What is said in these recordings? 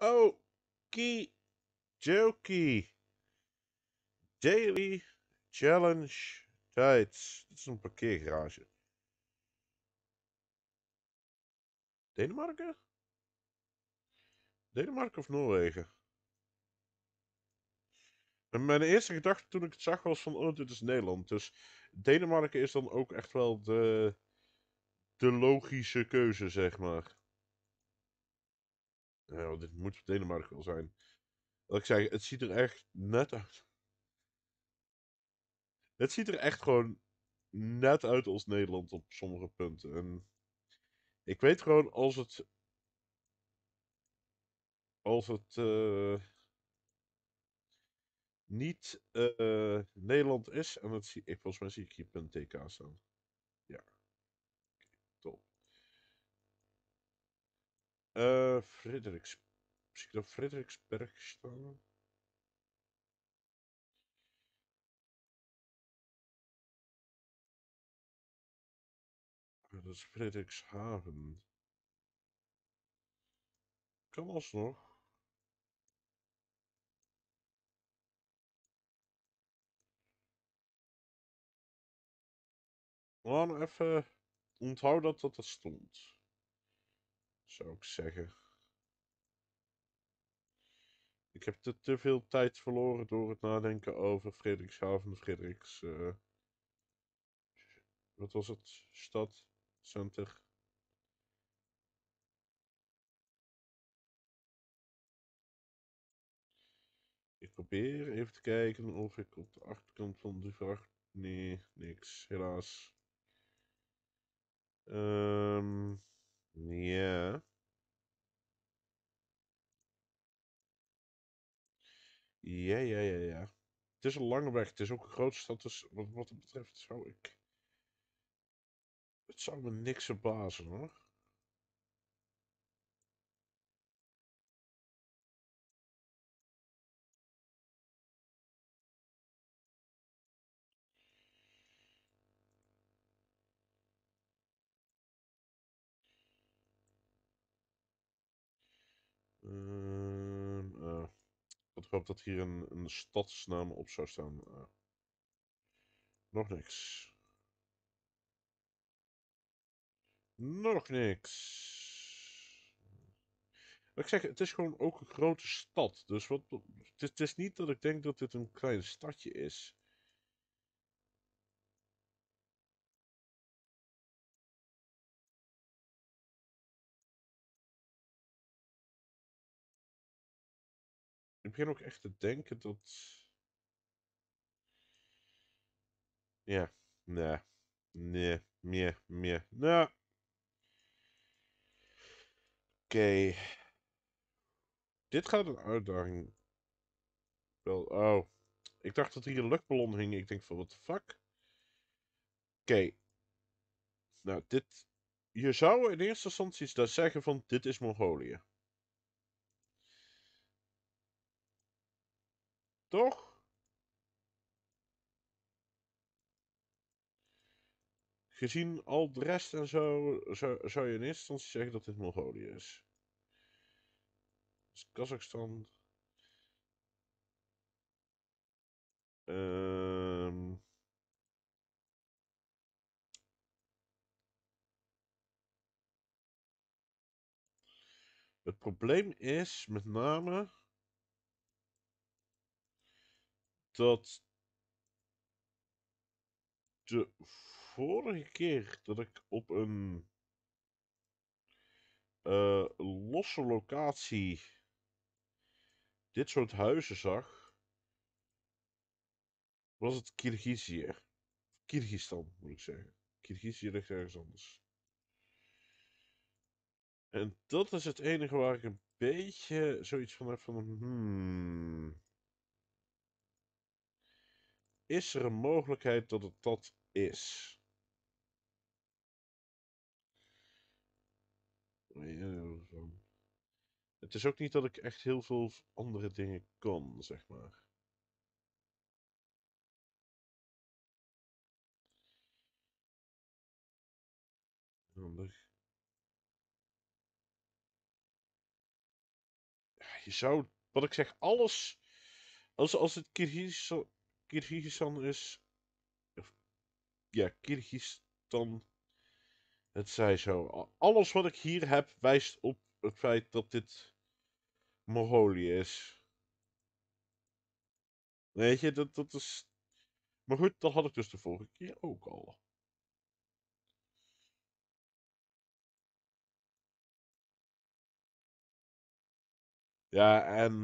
Okie dokie. Daily challenge tijd. Dit is een parkeergarage. Denemarken? Denemarken of Noorwegen? En mijn eerste gedachte toen ik het zag was van, oh, dit is Nederland. Dus Denemarken is dan ook echt wel de, de logische keuze, zeg maar dit moet Denemarken wel zijn. Wat ik zeg, het ziet er echt net uit. Het ziet er echt gewoon net uit als Nederland op sommige punten. En ik weet gewoon als het. Als het. Eh, niet eh, Nederland is. En het, ik, volgens mij zie ik hier .tk staan. Uh, Frederiks... Misschien dat Frederiksberg staan? Dat is Frederikshaven. Kan alsnog. Maar nou even onthouden dat dat er stond zou ik zeggen. Ik heb te veel tijd verloren door het nadenken over Frederikshaven, Frederiks... Uh, wat was het? Stad, center. Ik probeer even te kijken of ik op de achterkant van de vracht... Nee, niks, helaas. Ehm... Yeah. Ja, ja, ja, ja. Het is een lange weg. Het is ook een grote stad. Dus wat, wat dat betreft zou ik... Het zou me niks verbazen hoor. dat hier een, een stadsnaam op zou staan. Eh, nog niks. Nog niks. ik zeg, het is gewoon ook een grote stad. Dus wat, het, is niet dat ik denk dat dit een klein stadje is. Ik begin ook echt te denken dat. Ja, nee. Nee, meer, meer. Nee. Nou. Oké. Dit gaat een uitdaging. Wel, oh. Ik dacht dat hier een luchtballon hing. Ik denk van, what the fuck? Oké. Nou, dit... Je zou in eerste instantie daar zeggen van, dit is Mongolië. Toch? Gezien al de rest en zo, zou, je in eerste instantie zeggen dat dit Mongolië is. Dus Kazachstan. Ehm. Het probleem is met name dat de vorige keer dat ik op een eh, losse locatie dit soort huizen zag, was het Kirgizië. Kirgistan moet ik zeggen. Kirgizië ligt ergens anders. En dat is het enige waar ik een beetje zoiets van heb van... Hmm, is er een mogelijkheid dat het dat is? Eh, het is ook niet dat ik echt heel veel andere dingen kan, zeg maar. Handig. Je zou, wat ik zeg, alles. Als, als het zo. Kyrgyzstan is. Ja, Kyrgyzstan. Het zij zo. Alles wat ik hier heb wijst op het feit dat dit Mongolië is. Weet je, dat, dat is. Maar goed, dat had ik dus de vorige keer ook al. Ja, en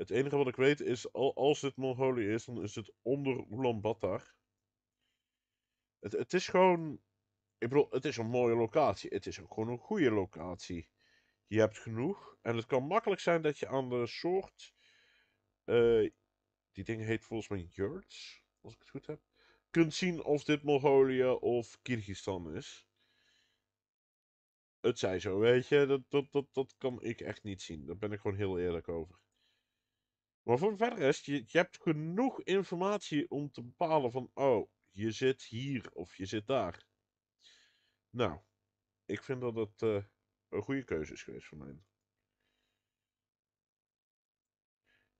het enige wat ik weet is, als dit Mongolië is, dan is het onder Ulaanbaatar. Het, het is gewoon... Ik bedoel, het is een mooie locatie. Het is ook gewoon een goede locatie. Je hebt genoeg. En het kan makkelijk zijn dat je aan de soort... Eh, die ding heet volgens mij yurts, als ik het goed heb. Kunt zien of dit Mongolië of Kyrgyzstan is. Het zij zo, weet je. Dat, dat, dat, dat kan ik echt niet zien. Daar ben ik gewoon heel eerlijk over. Maar voor verder is, je, je hebt genoeg informatie om te bepalen van, oh, je zit hier of je zit daar. Nou, ik vind dat dat eh, een goede keuze is geweest voor mij.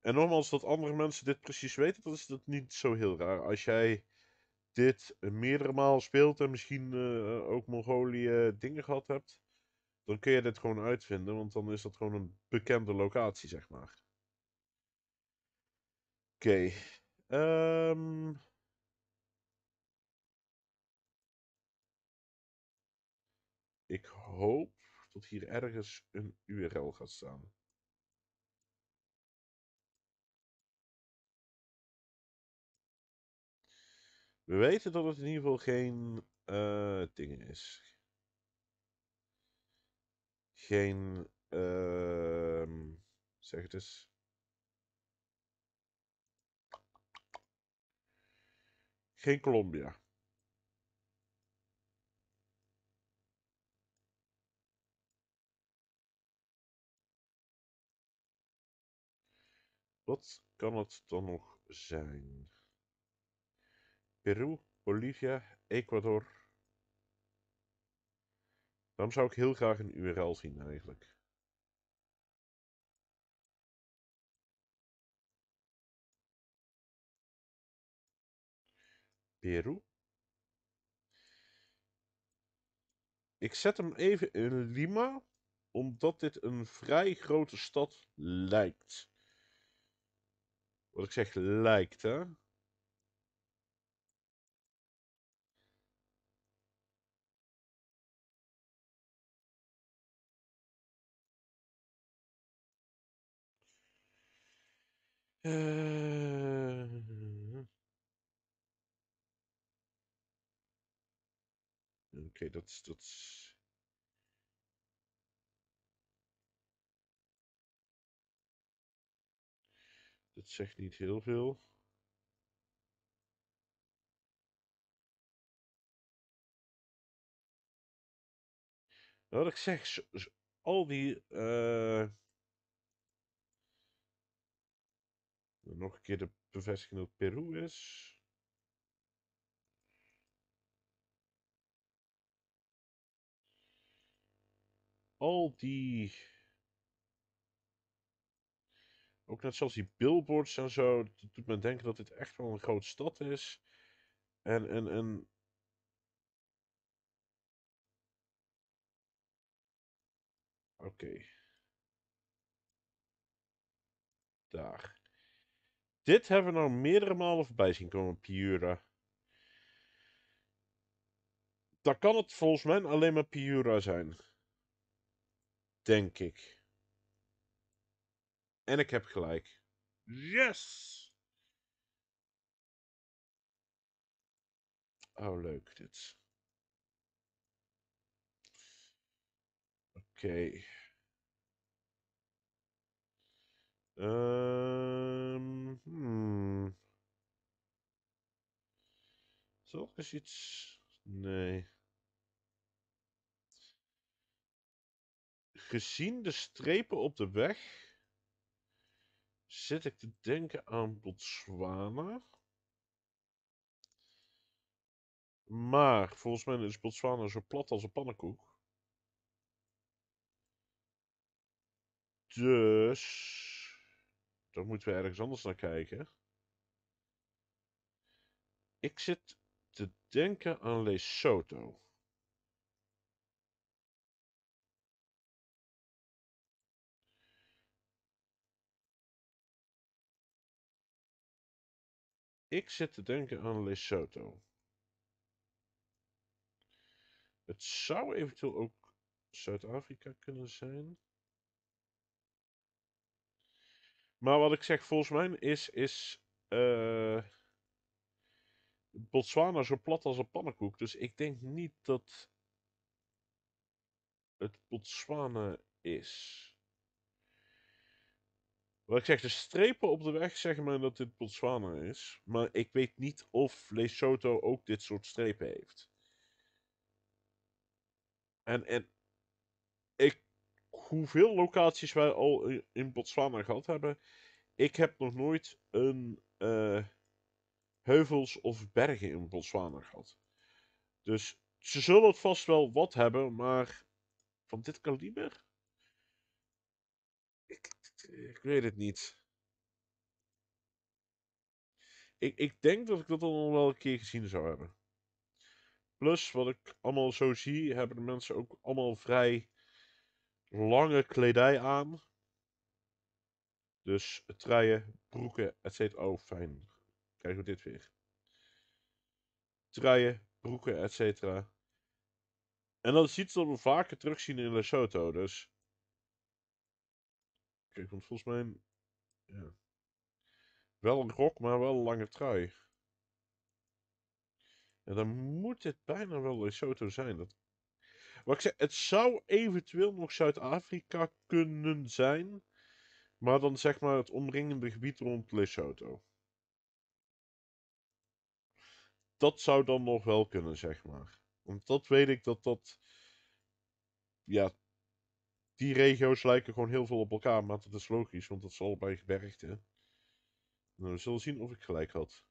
En nogmaals, dat andere mensen dit precies weten, dat is dat niet zo heel raar. Als jij dit meerdere malen speelt en misschien eh, ook Mongolië dingen gehad hebt, dan kun je dit gewoon uitvinden, want dan is dat gewoon een bekende locatie, zeg maar. Oké. Ehm. Ik hoop dat hier ergens een URL gaat staan. We weten dat het in ieder geval geen uh, ding is. Geen, uh, zeg het eens. geen Colombia. Wat kan het dan nog zijn? Peru, Bolivia, Ecuador. Daarom zou ik heel graag een URL zien eigenlijk. Peru. Ik zet hem even in Lima, omdat dit een vrij grote stad lijkt. Wat ik zeg lijkt, hè? Eh, Oké, dat, dat Dat zegt niet heel veel. wat ik zeg, al die. Uh... Nog een keer de bevestiging dat Peru is. al die... Ook net zoals die billboards en zo. Dat doet me denken dat dit echt wel een grote stad is. En, en, en Oké. Daar. Dit hebben we nou meerdere malen voorbij zien komen, Piura. Dan kan het volgens mij alleen maar Piura zijn. Denk ik. En ik heb gelijk. Yes! Oh, leuk dit. Oké. Okay. Um, ehm, hmm. Toch is iets. Nee. Gezien de strepen op de weg zit ik te denken aan Botswana. Maar volgens mij is Botswana zo plat als een pannenkoek. Dus. Daar moeten we ergens anders naar kijken. Ik zit te denken aan Lesotho. Ik zit te denken aan Lesotho. Het zou eventueel ook Zuid-Afrika kunnen zijn. Maar wat ik zeg volgens mij is, is eh, Botswana zo plat als een pannenkoek. Dus ik denk niet dat het Botswana is. Wat ik zeg, de strepen op de weg zeggen mij dat dit Botswana is. Maar ik weet niet of Lesotho ook dit soort strepen heeft. En, en ik, hoeveel locaties wij al in Botswana gehad hebben, ik heb nog nooit een eh, heuvels of bergen in Botswana gehad. Dus ze zullen het vast wel wat hebben, maar van dit kaliber? Ik weet het niet. Ik, ik denk dat ik dat al wel een keer gezien zou hebben. Plus, wat ik allemaal zo zie, hebben de mensen ook allemaal vrij lange kledij aan. Dus truien, broeken, etc. Oh, fijn. Kijk we dit weer. Truien, broeken, etc. En dat is iets dat we vaker terugzien in Lesotho. Dus want volgens mij... Ja. Wel een rok, maar wel een lange trui. En dan moet het bijna wel Lesotho zijn. Dat... Wat ik zeg, het zou eventueel nog Zuid-Afrika kunnen zijn. Maar dan zeg maar het omringende gebied rond Lesotho. Dat zou dan nog wel kunnen, zeg maar. Want dat weet ik dat dat... Ja, die regio's lijken gewoon heel veel op elkaar, maar dat is logisch, want dat is allebei gebergte. Nou, we zullen zien of ik gelijk had.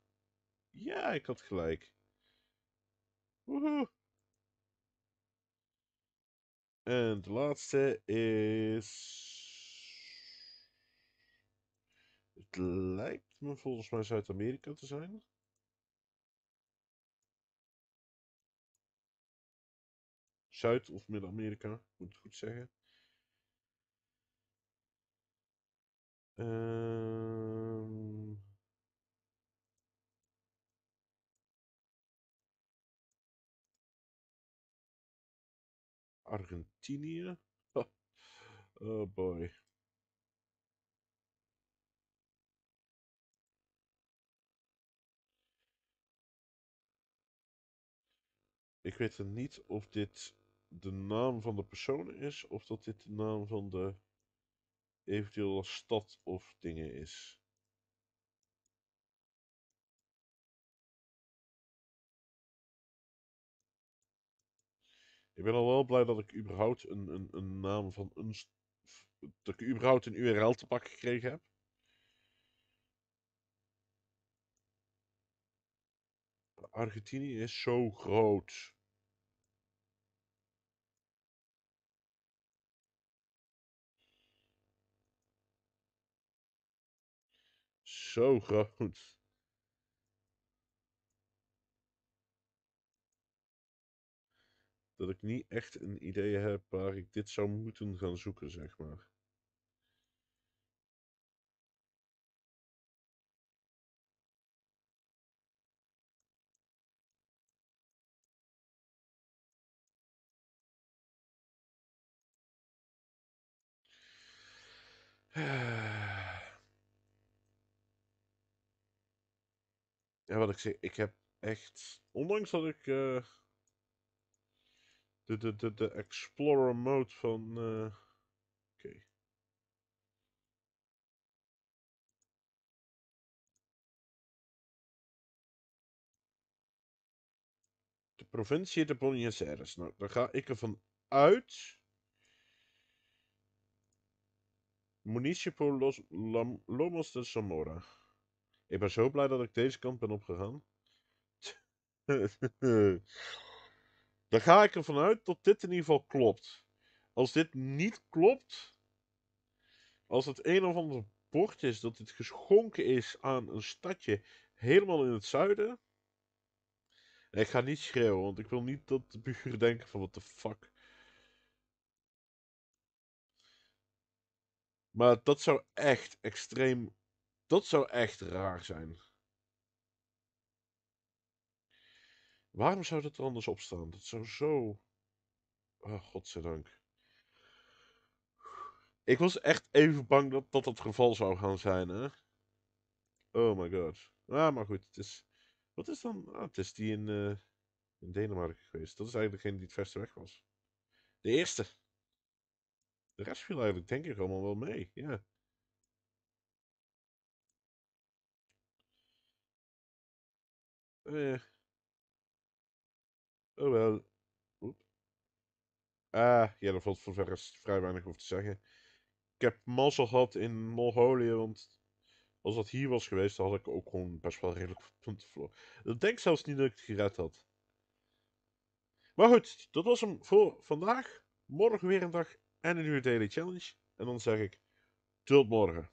Ja, ik had gelijk. Woehoe. En de laatste is... Het lijkt me volgens mij Zuid-Amerika te zijn. Zuid- of Midden-Amerika, moet ik goed zeggen. Ehm. Argentinië. oh boy. Ik weet er niet of dit de naam van de persoon is of dat dit de naam van de eventueel als stad of dingen is. Ik ben al wel blij dat ik überhaupt een, een, een naam van een. dat ik überhaupt een URL te pakken gekregen heb. Argentinië is zo groot. zo groot. Dat ik niet echt een idee heb waar ik dit zou moeten gaan zoeken, zeg maar. ja, wat ik zeg, ik heb echt, ondanks dat ik uh, de, de, de, de Explorer mode van, uh, oké. De provincie de Buenos Nou, daar ga ik ervan uit. Municipio Los Lom Lomos de Zamora. Ik ben zo blij dat ik deze kant ben opgegaan. Dan ga ik ervan uit dat dit in ieder geval klopt. Als dit niet klopt. Als het een of ander bord is dat dit geschonken is aan een stadje helemaal in het zuiden. Ik ga niet schreeuwen, want ik wil niet dat de burger denken van wat de fuck. Maar dat zou echt extreem dat zou echt raar zijn. Waarom zou dat er anders op staan? Dat zou zo... Oh, godzijdank. Ik was echt even bang dat dat het geval zou gaan zijn, hè? Oh my god. Ah, maar goed, het is... Wat is dan... Ah, het is die in, eh, in Denemarken geweest. Dat is eigenlijk degene die het verste weg was. De eerste. De rest viel eigenlijk denk ik allemaal wel mee, ja. Eh. Oh wel. Ah, ja, daar valt voor verder vrij weinig over te zeggen. Ik heb mazzel gehad in Mongolië, want als dat hier was geweest, dan had ik ook gewoon best wel redelijk punten verloren. Dat denk zelfs niet dat ik het gered had. Maar goed, dat was hem voor vandaag. Morgen weer een dag en een nieuwe Daily Challenge. En dan zeg ik, tot morgen.